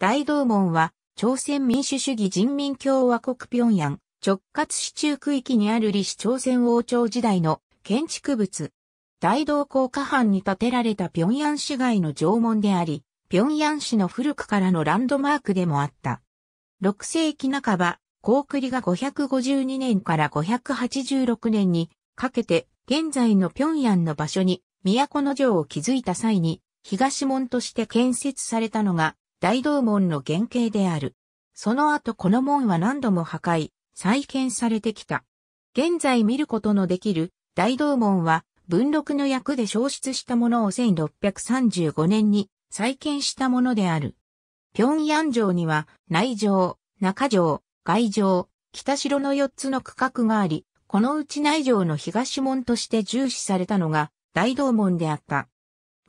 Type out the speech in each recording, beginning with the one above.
大道門は、朝鮮民主主義人民共和国平壌直轄市中区域にある李氏朝鮮王朝時代の建築物。大道高架藩に建てられた平壌市街の城門であり、平壌市の古くからのランドマークでもあった。6世紀半ば、高栗が552年から586年にかけて、現在の平壌の場所に都の城を築いた際に、東門として建設されたのが、大道門の原型である。その後この門は何度も破壊、再建されてきた。現在見ることのできる大道門は文禄の役で消失したものを1635年に再建したものである。平壌城には内城、中城、外城、北城の4つの区画があり、このうち内城の東門として重視されたのが大道門であった。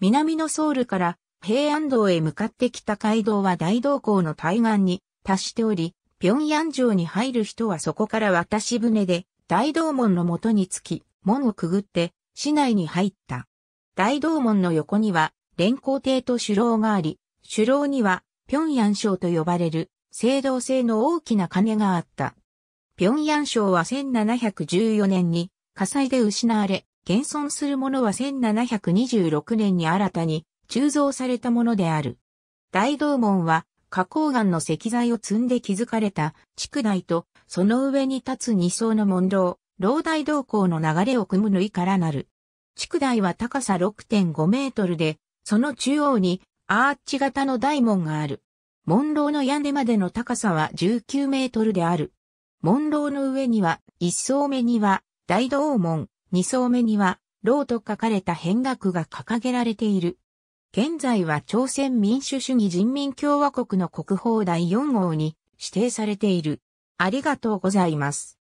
南のソウルから平安道へ向かってきた街道は大道港の対岸に達しており、平安城に入る人はそこから渡し船で大道門の元につき、門をくぐって市内に入った。大道門の横には連行艇と首楼があり、首楼には平安省と呼ばれる青銅製の大きな鐘があった。平安省は1714年に火災で失われ、現存するものは1726年に新たに鋳造されたものである。大道門は、花崗岩の石材を積んで築かれた区台と、その上に立つ二層の門楼、老大道校の流れを組む縫いからなる。区台は高さ6.5メートルで、その中央にアーチ型の大門がある。門楼の屋根までの高さは19メートルである。門楼の上には、一層目には大道門、二層目には、老と書かれた変額が掲げられている。現在は朝鮮民主主義人民共和国の国宝第4号に指定されている。ありがとうございます。